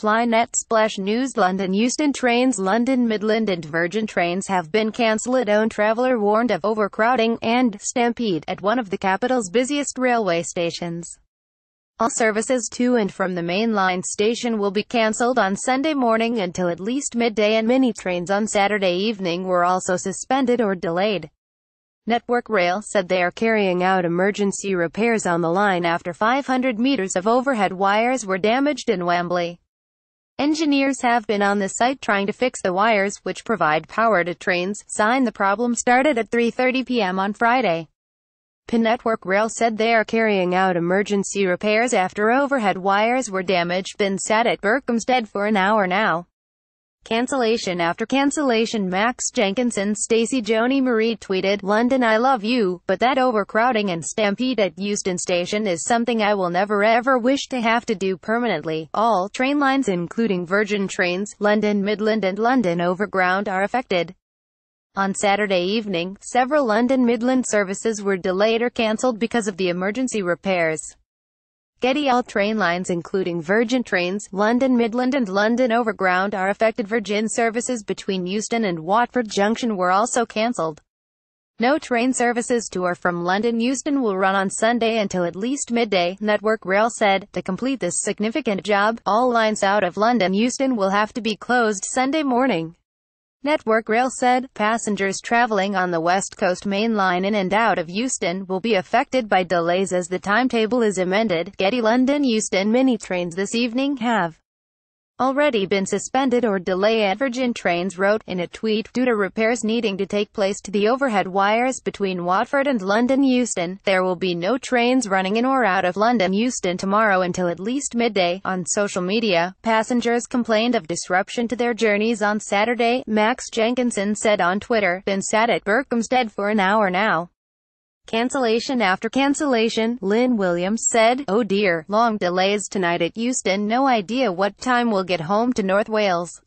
Flynet Splash News London Euston Trains London Midland and Virgin Trains have been cancelled own traveller warned of overcrowding and stampede at one of the capital's busiest railway stations. All services to and from the main line station will be cancelled on Sunday morning until at least midday and mini trains on Saturday evening were also suspended or delayed. Network Rail said they are carrying out emergency repairs on the line after 500 meters of overhead wires were damaged in Wembley. Engineers have been on the site trying to fix the wires, which provide power to trains, sign the problem started at 3.30 p.m. on Friday. PIN Network Rail said they are carrying out emergency repairs after overhead wires were damaged Been sat at Berkhamsted for an hour now. Cancellation after cancellation Max Jenkinson, Stacey Joni Marie tweeted, London I love you, but that overcrowding and stampede at Euston Station is something I will never ever wish to have to do permanently. All train lines including Virgin Trains, London Midland and London Overground are affected. On Saturday evening, several London Midland services were delayed or cancelled because of the emergency repairs. Getty-L train lines including Virgin Trains, London Midland and London Overground are affected Virgin services between Euston and Watford Junction were also cancelled. No train services to or from London Euston will run on Sunday until at least midday, Network Rail said. To complete this significant job, all lines out of London Euston will have to be closed Sunday morning. Network Rail said, passengers traveling on the West Coast Main Line in and out of Houston will be affected by delays as the timetable is amended. Getty London Houston mini trains this evening have already been suspended or delay Virgin Trains wrote, in a tweet, due to repairs needing to take place to the overhead wires between Watford and London Euston, there will be no trains running in or out of London Euston tomorrow until at least midday. On social media, passengers complained of disruption to their journeys on Saturday, Max Jenkinson said on Twitter, been sat at Berkhamsted for an hour now. Cancellation after cancellation, Lynn Williams said, Oh dear, long delays tonight at Euston no idea what time we'll get home to North Wales.